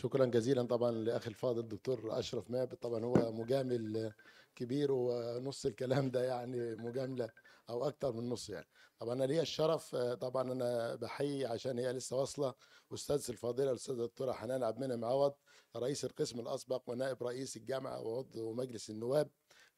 شكرا جزيلا طبعا لاخي الفاضل الدكتور اشرف ماب طبعا هو مجامل كبير ونص الكلام ده يعني مجامله او اكتر من نص يعني طبعا انا ليا الشرف طبعا انا بحيي عشان هي لسه واصله استاذ الفاضله الاستاذه الدكتوره حنان عبد المنعم عوض رئيس القسم الاسبق ونائب رئيس الجامعه وعضو مجلس النواب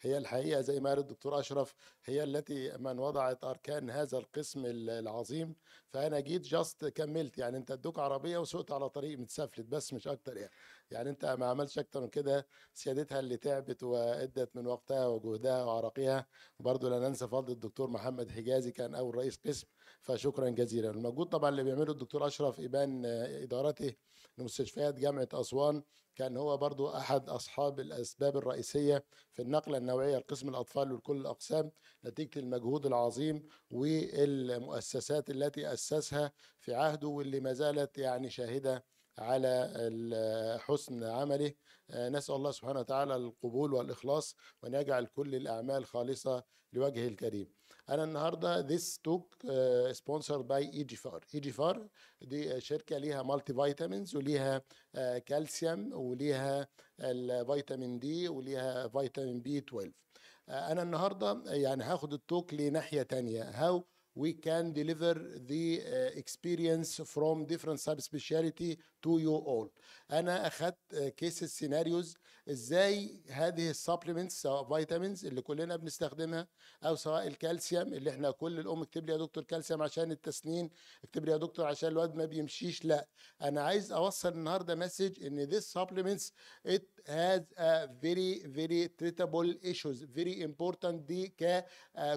هي الحقيقه زي ما قال الدكتور اشرف هي التي من وضعت اركان هذا القسم العظيم فانا جيت جاست كملت يعني انت ادوك عربيه وسقت على طريق متسفلت بس مش اكتر يعني يعني انت ما عملتش اكتر من كده سيادتها اللي تعبت وادت من وقتها وجهدها وعرقها برضه لا ننسى فضل الدكتور محمد حجازي كان اول رئيس قسم فشكرا جزيلا المجهود طبعا اللي بيعمله الدكتور اشرف ابان ادارته لمستشفيات جامعه اسوان كان هو برضو أحد أصحاب الأسباب الرئيسية في النقلة النوعية لقسم الأطفال ولكل الأقسام نتيجة المجهود العظيم والمؤسسات التي أسسها في عهده واللي ما زالت يعني شاهدة على حسن عمله نسأل الله سبحانه وتعالى القبول والإخلاص وأن يجعل كل الأعمال خالصة لوجهه الكريم أنا النهاردة this talk uh, sponsored by EGFAR EGFAR دي شركة ليها مالتي فيتامينز وليها كالسيوم آه، وليها الفيتامين دي وليها فيتامين بي 12 آه، أنا النهاردة يعني هاخد التوك لناحية تانية how we can deliver the uh, experience from different subspecialty to you all انا اخذت uh, cases, scenarios. ازاي هذه السبلمنتس سواء فيتامينز اللي كلنا بنستخدمها او سواء الكالسيوم اللي احنا كل الام اكتب لي يا دكتور كالسيوم عشان التسنين اكتب لي يا دكتور عشان الواد ما بيمشيش لا انا عايز اوصل النهارده مسج ان this supplements it has a very very treatable issues very important دي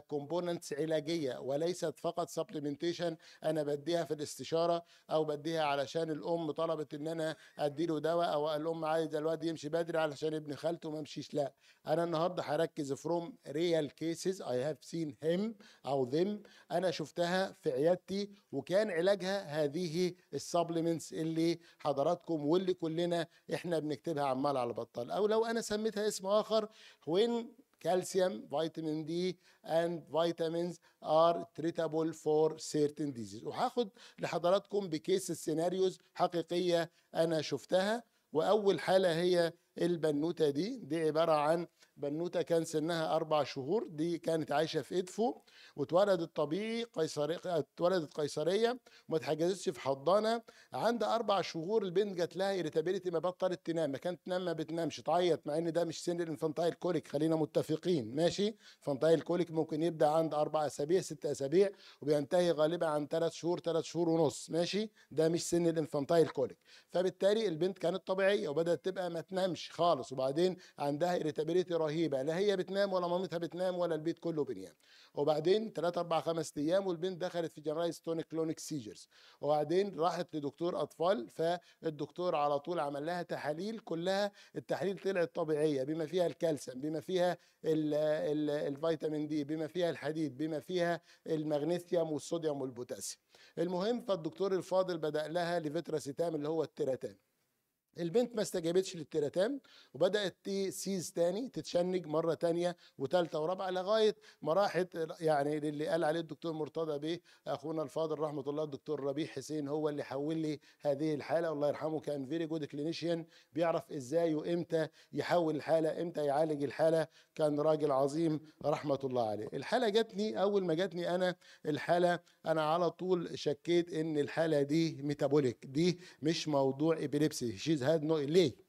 كومبوننتس آه، علاجيه وليست فقط سبلمنتيشن انا بديها في الاستشاره او بديها علشان الام طلبت ان انا ادي له دواء او الام عايزه الواد يمشي بدري على علشان ابن خالته ما مشيش لا انا النهارده هركز فروم ريال كيسز اي هاف سين هيم او ذم انا شفتها في عيادتي وكان علاجها هذه السبلمنتس اللي حضراتكم واللي كلنا احنا بنكتبها عمال على بطال او لو انا سميتها اسم اخر وين كالسيوم فيتامين دي اند فيتامينز ار تريتابل فور سيرتن ديزيز وهاخد لحضراتكم بكيس السيناريوز حقيقية أنا شفتها وأول حالة هي البنوته دي دي عباره عن بنوته كان سنها اربع شهور دي كانت عايشه في ادفو واتولدت طبيعي قيصريه اتولدت قيصريه وما اتحجزتش في حضانه عند اربع شهور البنت جات لها اريتابيلتي ما بطلت تنام ما كانت تنام ما بتنامش تعيط مع ان ده مش سن الانفانتايل كوليك خلينا متفقين ماشي انفانتايل كوليك ممكن يبدا عند اربع اسابيع ست اسابيع وبينتهي غالبا عن ثلاث شهور ثلاث شهور ونص ماشي ده مش سن الانفانتايل كوليك فبالتالي البنت كانت طبيعيه وبدات تبقى ما تنامش خالص وبعدين عندها اريتابيلتي رهيبه لا هي بتنام ولا مامتها بتنام ولا البيت كله بينام وبعدين 3 4 5 ايام والبنت دخلت في جنرايز تونيك كلونيك سيجرز وبعدين راحت لدكتور اطفال فالدكتور على طول عمل لها تحاليل كلها التحاليل طلعت طبيعيه بما فيها الكالسيوم بما فيها الفيتامين دي بما فيها الحديد بما فيها المغنيسيوم والصوديوم والبوتاسيوم المهم فالدكتور الفاضل بدا لها ليفيتراسيتام اللي هو التيراتان البنت ما استجابتش للتيراتام وبدات تسيز تاني تتشنج مره تانية وثالثه ورابعه لغايه ما راحت يعني للي قال عليه الدكتور مرتضى بيه اخونا الفاضل رحمه الله الدكتور ربيع حسين هو اللي حول لي هذه الحاله الله يرحمه كان فيري جود كلينيشن بيعرف ازاي وامتى يحول الحاله امتى يعالج الحاله كان راجل عظيم رحمه الله عليه الحاله جاتني اول ما جاتني انا الحاله انا على طول شكيت ان الحاله دي ميتابوليك دي مش موضوع ابيليبسي شيز هذا النوع ليه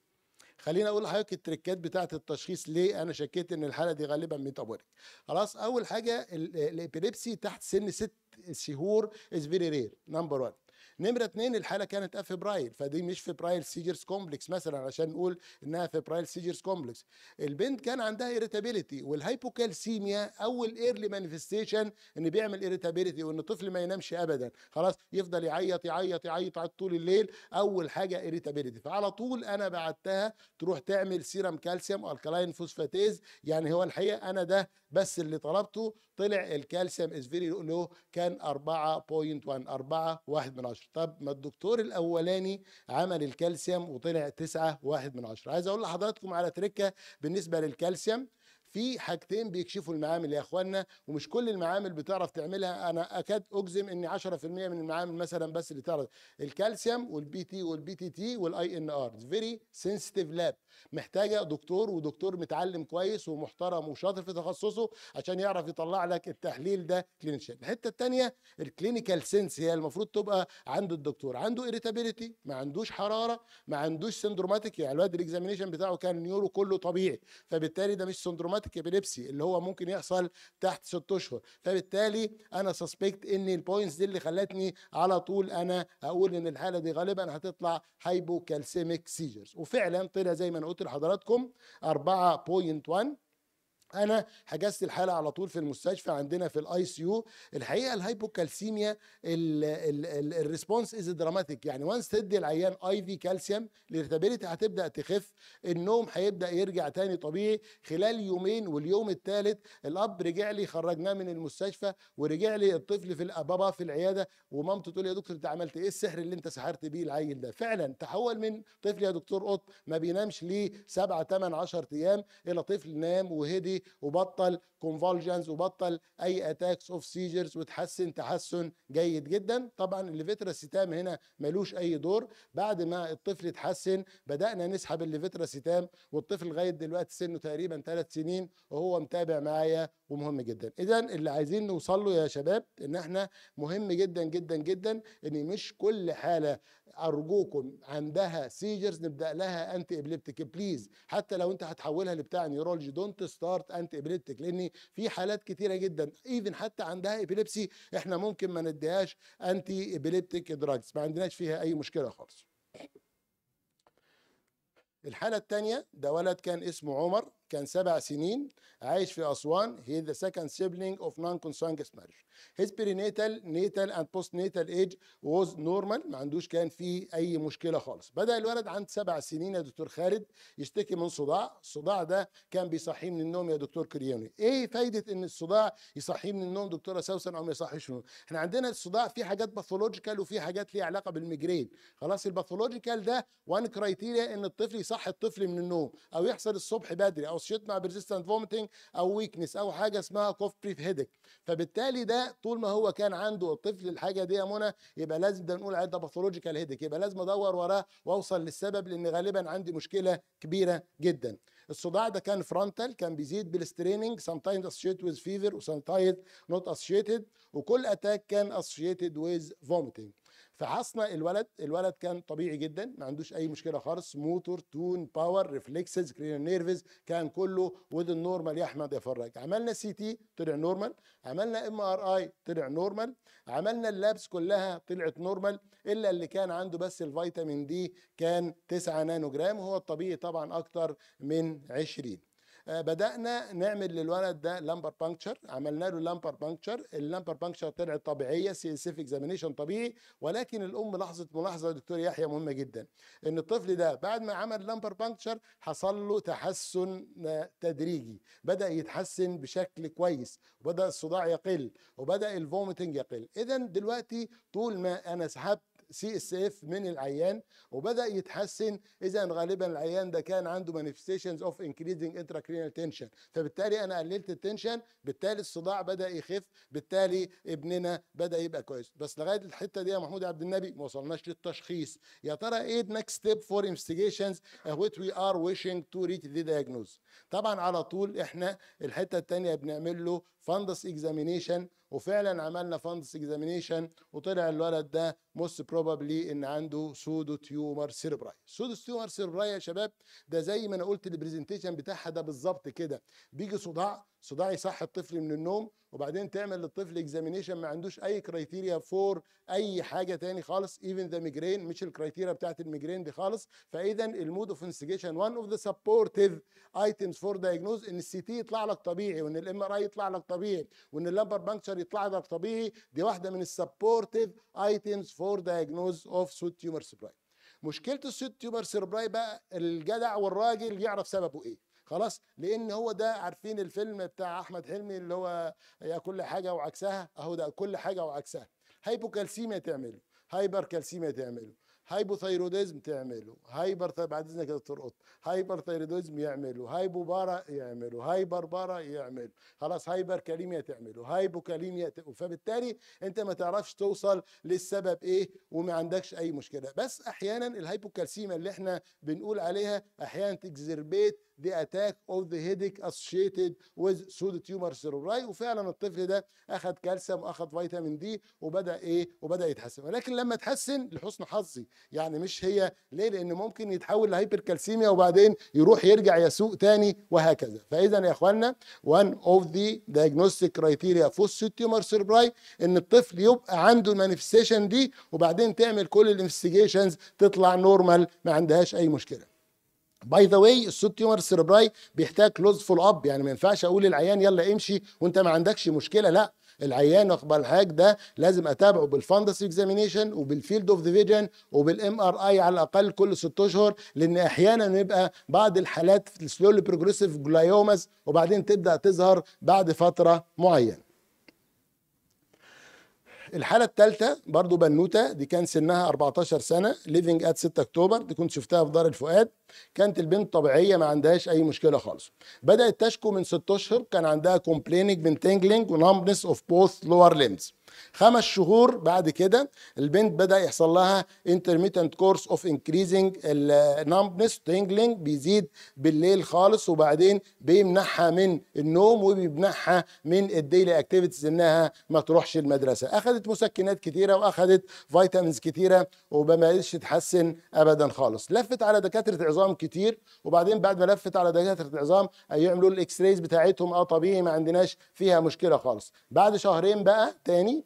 خليني اقول لحضرتك التريكات بتاعه التشخيص ليه انا شكيت ان الحاله دي غالبا ميتابوليك خلاص اول حاجه الابيليبسي تحت سن ست شهور از فيري رير نمبر 1 نمره اثنين الحاله كانت افبرايل فدي مش فبرايل سيجرز كومبلكس مثلا عشان نقول انها فبرايل سيجرز كومبلكس البنت كان عندها ايريتابيلتي والهايبوكالسيميا اول ايرلي مانيفستيشن ان بيعمل ايريتابيلتي وان الطفل ما ينامش ابدا خلاص يفضل يعيط يعيط يعيط على طول الليل اول حاجه ايريتابيلتي فعلى طول انا بعتها تروح تعمل سيرم كالسيوم الكلاين فوسفاتيز يعني هو الحقيقه انا ده بس اللي طلبته طلع الكالسيوم از فيري لو كان 4.1 4 1 من 10 طب ما الدكتور الاولاني عمل الكالسيوم وطلع 9.1 واحد من عشرة عايز اقول لحضراتكم على تركه بالنسبه للكالسيوم في حاجتين بيكشفوا المعامل يا اخوانا ومش كل المعامل بتعرف تعملها انا اكاد اجزم ان 10% من المعامل مثلا بس اللي تعرف الكالسيوم والبي تي والبي تي تي والاي ان ار فيري سنسيتيف لاب محتاجه دكتور ودكتور متعلم كويس ومحترم وشاطر في تخصصه عشان يعرف يطلع لك التحليل ده كلينيشن الحته الثانيه الكلينيكال سنس هي المفروض تبقى عند الدكتور عنده اريتابيليتي ما عندوش حراره ما عندوش سندروماتيك يعني الواد الاكزامينشن بتاعه كان نيورو كله طبيعي فبالتالي ده مش سندروماتيك بروفيلاكتيك ابيليبسي اللي هو ممكن يحصل تحت ست اشهر فبالتالي انا سسبكت ان البوينتس دي اللي خلتني على طول انا اقول ان الحاله دي غالبا هتطلع هايبوكالسيميك سيجرز وفعلا طلع زي ما انا قلت لحضراتكم 4.1 انا حجزت الحاله على طول في المستشفى عندنا في الاي سي يو الحقيقه الهايبوكالسيميا الريسبونس از دراماتيك يعني وانس تدي العيان اي في كالسيوم الارتابيلتي هتبدا تخف النوم هيبدا يرجع تاني طبيعي خلال يومين واليوم الثالث الاب رجع لي خرجناه من المستشفى ورجع لي الطفل في الابابا في العياده ومامته تقول لي يا دكتور انت عملت ايه السحر اللي انت سحرت بيه العيل ده فعلا تحول من طفل يا دكتور قط ما بينامش ليه 7 8 10 ايام الى طفل نام وهدي وبطل كونفولجنز وبطل اي اتاكس اوف سيجرز وتحسن تحسن جيد جدا طبعا سيتام هنا ملوش اي دور بعد ما الطفل اتحسن بدانا نسحب سيتام والطفل لغايه دلوقتي سنه تقريبا ثلاث سنين وهو متابع معايا ومهم جدا اذا اللي عايزين نوصل له يا شباب ان احنا مهم جدا جدا جدا ان مش كل حاله ارجوكم عندها سيجرز نبدا لها انتي ابليبتيك بليز حتى لو انت هتحولها لبتاع نيورولوجي دونت ستارت انتي ابليبتيك لان في حالات كتيره جدا ايفن حتى عندها ابيليبسي احنا ممكن ما نديهاش انتي ابليبتيك دراجز ما عندناش فيها اي مشكله خالص الحاله الثانيه ده ولد كان اسمه عمر كان سبع سنين عايش في أسوان هي ذا سكند سيبلينج اوف نون كونسانجس ماريج هيز his نيتال اند بوست نيتال ايج ووز نورمال ما عندوش كان في أي مشكلة خالص بدأ الولد عند سبع سنين يا دكتور خالد يشتكي من صداع الصداع ده كان بيصحيه من النوم يا دكتور كريوني ايه فايدة ان الصداع يصحيه من النوم دكتورة سوسن او ما يصحيش من النوم احنا عندنا الصداع في حاجات باثولوجيكال وفي حاجات ليها علاقة بالميجرين خلاص الباثولوجيكال ده وان كرايتيريا ان الطفل يصحي الطفل من النوم او يحصل الصبح بدري او او شيت مع بيرسيستنت فوميتنج او ويكنس او حاجه اسمها كوف بريف هيدك فبالتالي ده طول ما هو كان عنده الطفل الحاجه دي يا منى يبقى لازم ده نقول عليه ده باثولوجيكال هيدك يبقى لازم ادور وراه واوصل للسبب لان غالبا عندي مشكله كبيره جدا الصداع ده كان فرونتال كان بيزيد بالستريننج تايم associated ويز فيفر وسام تايم نوت associated وكل اتاك كان associated ويز فومتنج فحصنا الولد الولد كان طبيعي جدا ما عندوش اي مشكله خالص موتور تون باور ريفلكسز كرينال نيرفز كان كله ودن نورمال يا احمد يا فرج عملنا سي تي طلع نورمال عملنا ام ار اي طلع نورمال عملنا اللابس كلها طلعت نورمال الا اللي كان عنده بس الفيتامين دي كان 9 نانو جرام وهو الطبيعي طبعا اكتر من 20 آه، بدانا نعمل للولد ده لامبر بانكتشر عملنا له لامبر بانكتشر اللامبر بانكتشر طلعت طبيعيه سي اس اف اكزامينيشن طبيعي ولكن الام لاحظت ملاحظه دكتور يحيى مهمه جدا ان الطفل ده بعد ما عمل لامبر بانكتشر حصل له تحسن آه، تدريجي بدا يتحسن بشكل كويس وبدا الصداع يقل وبدا الفومتنج يقل اذا دلوقتي طول ما انا سحبت سي اس اف من العيان وبدا يتحسن اذا غالبا العيان ده كان عنده مانيفستيشنز اوف انكريزنج انتراكرينال تنشن فبالتالي انا قللت التنشن بالتالي الصداع بدا يخف بالتالي ابننا بدا يبقى كويس بس لغايه الحته دي يا محمود عبد النبي ما وصلناش للتشخيص يا ترى ايه النكست ستيب فور انفستيجيشنز وات وي ار wishing تو ريتش ذا diagnose طبعا على طول احنا الحته الثانيه بنعمل له فندس اكزامينيشن وفعلا عملنا فندس اكزامينيشن وطلع الولد ده موست بروبابلي ان عنده سودو تيومر سيربراي سودو تيومر سيربراي يا شباب ده زي ما انا قلت البرزنتيشن بتاعها ده بالظبط كده بيجي صداع صداع يصحي الطفل من النوم وبعدين تعمل للطفل اكزامينيشن ما عندوش اي كرايتيريا فور اي حاجه تاني خالص ايفن ذا ميجرين مش الكرايتيريا بتاعت الميجرين دي خالص فاذا المود اوف انستجيشن وان اوف ذا سبورتيف ايتمز فور دايجنوز ان السي تي يطلع لك طبيعي وان الام ار اي يطلع لك طبيعي وان اللامبر بانكشر يطلع لك طبيعي دي واحده من السبورتيف ايتمز فور دايجنوز اوف سوت تيومر سبراي مشكله السوت تيومر سبراي بقى الجدع والراجل يعرف سببه ايه خلاص لان هو ده عارفين الفيلم بتاع احمد حلمي اللي هو يا كل حاجه وعكسها اهو ده كل حاجه وعكسها هايبوكالسيميا تعمله هايبر كالسيميا تعمله ثيروديزم تعمله هايبر بعد اذنك يا دكتور قطب هايبر ثيروديزم يعمله هايبو بارا يعمله هايبر بارا يعمله خلاص هايبر كاليميا تعمله هايبوكاليميا كاليميا فبالتالي انت ما تعرفش توصل للسبب ايه وما عندكش اي مشكله بس احيانا الهايبوكالسيما اللي احنا بنقول عليها احيانا تكزربيت the attack of the headache associated with pseudo tumor cerebri وفعلا الطفل ده اخذ كالسيوم اخذ فيتامين دي وبدا ايه وبدا يتحسن ولكن لما تحسن لحسن حظي يعني مش هي ليه لان ممكن يتحول لهايبر كالسيميا وبعدين يروح يرجع يسوق تاني وهكذا فاذا يا اخوانا one of the diagnostic criteria for tumor cerebri ان الطفل يبقى عنده المانيفستيشن دي وبعدين تعمل كل الانفستيجيشنز تطلع نورمال ما عندهاش اي مشكله باي ذا واي السوت تيومر سيربراي بيحتاج كلوز فول اب يعني ما ينفعش اقول للعيان يلا امشي وانت ما عندكش مشكله لا العيان اخبار هاك ده لازم اتابعه بالفاندس اكزامينيشن وبالفيلد اوف ذا فيجن وبالام ار اي على الاقل كل ست اشهر لان احيانا بيبقى بعض الحالات سلولي بروجريسيف جلايوماز وبعدين تبدا تظهر بعد فتره معينه الحاله الثالثه برضو بنوته دي كان سنها 14 سنه ليفنج ات 6 اكتوبر دي كنت شفتها في دار الفؤاد كانت البنت طبيعيه ما عندهاش اي مشكله خالص بدات تشكو من 6 اشهر كان عندها كومبلينج من تنجلينج ونامبنس اوف بوث لور ليمز خمس شهور بعد كده البنت بدا يحصل لها intermittent كورس اوف increasing النامبنس tingling بيزيد بالليل خالص وبعدين بيمنعها من النوم وبيمنعها من الديلي اكتيفيتيز انها ما تروحش المدرسه اخذت مسكنات كتيره واخذت فيتامينز كتيره وما بقتش تتحسن ابدا خالص لفت على دكاتره عظام كتير وبعدين بعد ما لفت على دكاتره عظام يعملوا الاكس رايز بتاعتهم اه طبيعي ما عندناش فيها مشكله خالص بعد شهرين بقى تاني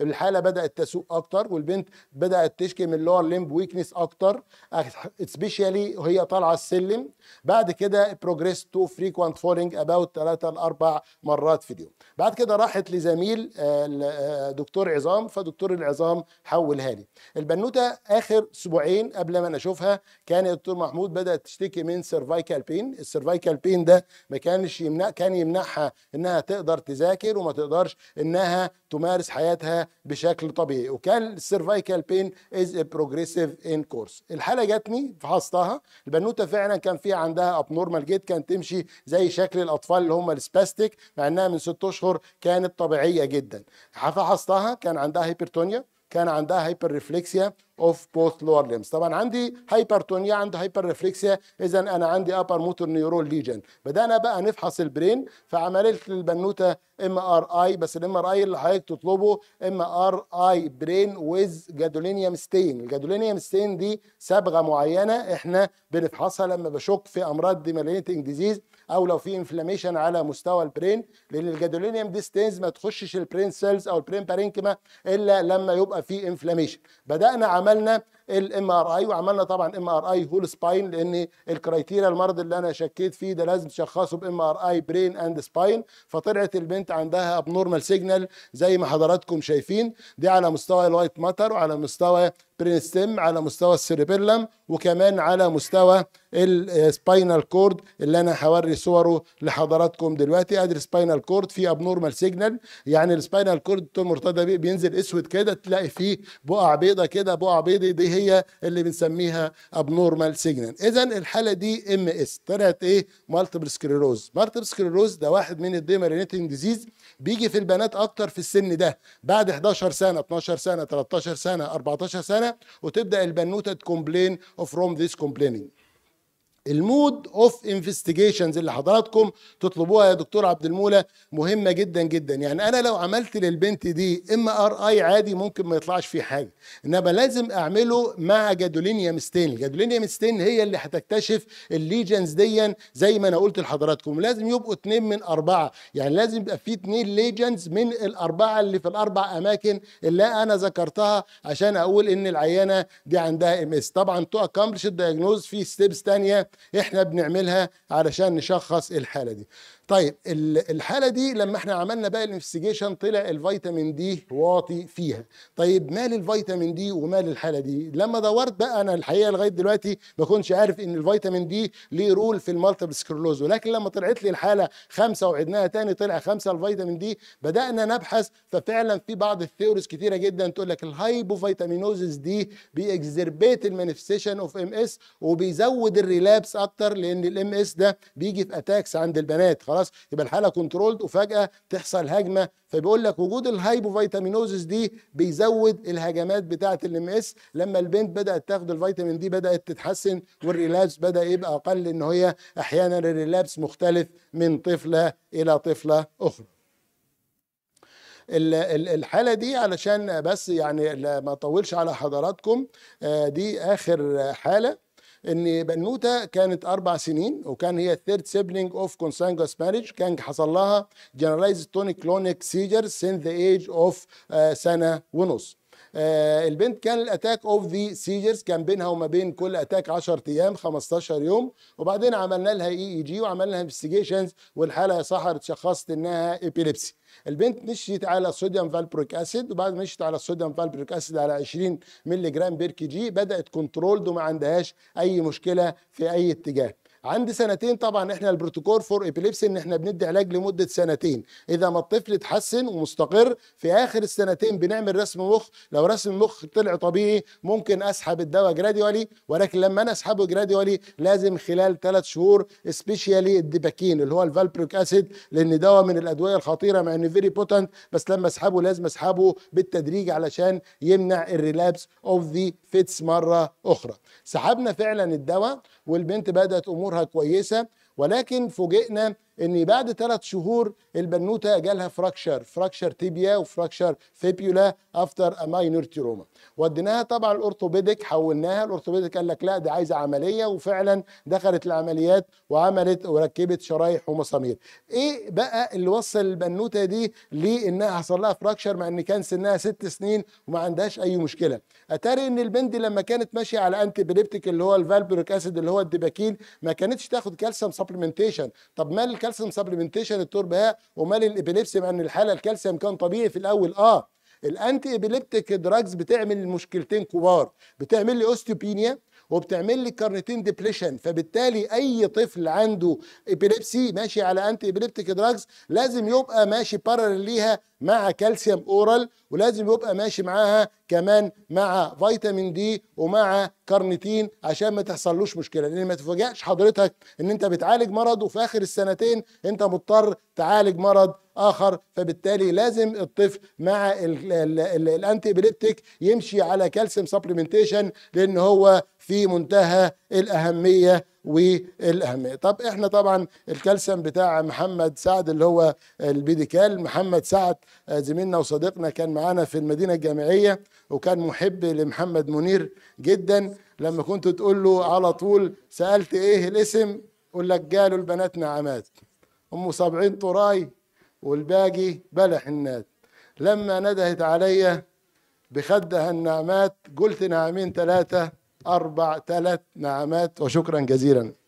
الحاله بدات تسوء اكتر والبنت بدات تشكي من اللور ليمب ويكنس اكتر سبيشالي وهي طالعه السلم بعد كده بروجريس تو فريكوانت فولينج اباوت ثلاثة لاربع مرات في اليوم بعد كده راحت لزميل آه، آه، دكتور عظام فدكتور العظام حولها لي البنوته اخر اسبوعين قبل ما انا اشوفها كان الدكتور محمود بدات تشتكي من سيرفايكال بين السيرفايكال بين ده ما كانش يمنع كان يمنعها انها تقدر تذاكر وما تقدرش انها تمارس حياتها بشكل طبيعي وكان السيرفايكال بين از بروجريسيف ان كورس الحاله جاتني فحصتها البنوته فعلا كان فيها عندها ابنورمال جيت كانت تمشي زي شكل الاطفال اللي هم السباستيك مع انها من ست اشهر كانت طبيعيه جدا فحصتها كان عندها هيبرتونيا كان عندها هايبر ريفلكسيا اوف بوث لور ليمز طبعا عندي هايبرتونيا عندي هايبر ريفلكسيا اذا انا عندي ابر موتور نيورون ليجن بدانا بقى نفحص البرين فعملت للبنوته ام ار اي بس الام ار اي اللي حضرتك تطلبه ام ار اي برين ويز جادولينيوم ستين الجادولينيوم ستين دي صبغه معينه احنا بنفحصها لما بشك في امراض ديمالينيتنج ديزيز او لو في انفلاميشن على مستوى البرين لان الجادولينيوم دي ستينز ما تخشش البرين سيلز او البرين بارينكما الا لما يبقى في انفلاميشن بدانا عملنا الام ار اي وعملنا طبعا ام ار اي هول سباين لان الكرايتيريا المرض اللي انا شكيت فيه ده لازم تشخصه بام ار اي برين اند سباين فطلعت البنت عندها ابنورمال سيجنال زي ما حضراتكم شايفين دي على مستوى الوايت ماتر وعلى مستوى ستيم على مستوى السيربيلم وكمان على مستوى السباينال كورد اللي انا هوري صوره لحضراتكم دلوقتي ادي السباينال كورد في ابنورمال سيجنال يعني السباينال كورد مرتده بينزل اسود كده تلاقي فيه بقع بيضه كده بقع بيضه دي هي اللي بنسميها ابنورمال سيجنال اذا الحاله دي ام اس طلعت ايه مالتيبل سكليروز مالتيبل سكليروز ده واحد من الديمرينيتنج ديزيز بيجي في البنات اكتر في السن ده بعد 11 سنه 12 سنه 13 سنه 14 سنه وتبدا البنوته تكومبلين اوف روم ذيس كومبليننج المود اوف انفستيجيشنز اللي حضراتكم تطلبوها يا دكتور عبد المولى مهمه جدا جدا يعني انا لو عملت للبنت دي ام ار اي عادي ممكن ما يطلعش فيه حاجه انما لازم اعمله مع جادولينيا ستين جادولينيا ستين هي اللي هتكتشف الليجنز ديا زي ما انا قلت لحضراتكم لازم يبقوا اتنين من اربعه يعني لازم يبقى في اتنين ليجنز من الاربعه اللي في الاربع اماكن اللي انا ذكرتها عشان اقول ان العيانه دي عندها ام اس طبعا تو اكمبلش الدايجنوز في ستيبس ثانيه احنا بنعملها علشان نشخص الحاله دي طيب الحاله دي لما احنا عملنا بقى الانفستيجيشن طلع الفيتامين دي واطي فيها طيب مال الفيتامين دي ومال الحاله دي لما دورت بقى انا الحقيقه لغايه دلوقتي ما كنتش عارف ان الفيتامين دي ليه رول في المالتيبل سكلروز ولكن لما طلعت لي الحاله خمسه وعدناها تاني طلع خمسه الفيتامين دي بدانا نبحث ففعلا في بعض الثيوريز كتيره جدا تقول لك الهايبوفيتامينوزس دي بيكزربيت المانيفستيشن اوف ام اس وبيزود الريلابس اكتر لان الام اس ده بيجي في اتاكس عند البنات خلاص يبقى الحاله كنترولد وفجاه تحصل هجمه فبيقول لك وجود الهايبوفيتامينوزس دي بيزود الهجمات بتاعه الام اس لما البنت بدات تاخد الفيتامين دي بدات تتحسن والريلابس بدا يبقى اقل ان هي احيانا الريلابس مختلف من طفله الى طفله اخرى الحاله دي علشان بس يعني ما اطولش على حضراتكم آه، دي اخر حاله ان بنوته كانت اربع سنين وكان هي الثيرد سيبلينج اوف كونسانجوس ماريج كان حصل لها جنرالايز تونيك كلونيك سيجر سين ذا ايج اوف سنه ونص آه، البنت كان الاتاك اوف ذا سيجرز كان بينها وما بين كل اتاك 10 ايام 15 يوم وبعدين عملنا لها اي اي جي وعملنا لها انفستيجيشنز والحاله يا صحر اتشخصت انها ايبيليبسي البنت مشيت على صوديوم فالبروك اسيد وبعد ما مشيت على صوديوم فالبروك اسيد على 20 مللي جرام بير كي جي بدات كنترولد وما عندهاش اي مشكله في اي اتجاه عند سنتين طبعا احنا البروتوكول فور ابيليبسي ان احنا بندي علاج لمده سنتين اذا ما الطفل اتحسن ومستقر في اخر السنتين بنعمل رسم مخ لو رسم المخ طلع طبيعي ممكن اسحب الدواء جراديوالي ولكن لما انا اسحبه جراديوالي لازم خلال ثلاث شهور سبيشيالي الديباكين اللي هو الفالبروك اسيد لان دواء من الادويه الخطيره مع انه فيري بوتنت بس لما اسحبه لازم اسحبه بالتدريج علشان يمنع الريلابس اوف ذا فيتس مره اخرى سحبنا فعلا الدواء والبنت بدات امورها امورها كويسه ولكن فوجئنا ان بعد ثلاث شهور البنوته جالها فراكشر فراكشر تيبيا وفراكشر فيبيولا افتر ا ماينور تيروما وديناها طبعا الاورثوبيديك حولناها الاورثوبيديك قال لك لا دي عايزه عمليه وفعلا دخلت العمليات وعملت وركبت شرايح ومسامير ايه بقى اللي وصل البنوته دي لانها حصل لها فراكشر مع ان كان سنها ست سنين وما عندهاش اي مشكله اتاري ان البنت لما كانت ماشيه على انتي بليبتيك اللي هو الفالبريك اسيد اللي هو الدباكين ما كانتش تاخد كالسيوم سبلمنتيشن طب مال كالسيوم سبلمنتيشن التوربه ومال الابيليبسي مع ان الحاله الكالسيوم كان طبيعي في الاول اه الانتي ابيليبتيك دراجز بتعمل مشكلتين كبار بتعمل لي اوستيوبينيا وبتعمل لي كارنيتين ديبليشن فبالتالي اي طفل عنده ايبيليبسي ماشي على انتي ايبيليبتيك دراجز لازم يبقى ماشي بارل ليها مع كالسيوم اورال ولازم يبقى ماشي معاها كمان مع فيتامين دي ومع كارنيتين عشان ما تحصلوش مشكله لان ما تفاجئش حضرتك ان انت بتعالج مرض وفي اخر السنتين انت مضطر تعالج مرض اخر فبالتالي لازم الطفل مع الانتي ابيليبتيك يمشي على كالسيوم سبلمنتيشن لان هو في منتهى الأهمية والأهمية طب احنا طبعا الكالسيوم بتاع محمد سعد اللي هو البيديكال محمد سعد آه، زميلنا وصديقنا كان معانا في المدينة الجامعية وكان محب لمحمد منير جدا لما كنت تقول له على طول سألت ايه الاسم يقول لك جاله البنات نعمات ام سبعين طراي والباقي بلا حنات لما ندهت عليا بخدها النعمات قلت نعمين ثلاثة أربع ثلاث نعمات وشكرا جزيلا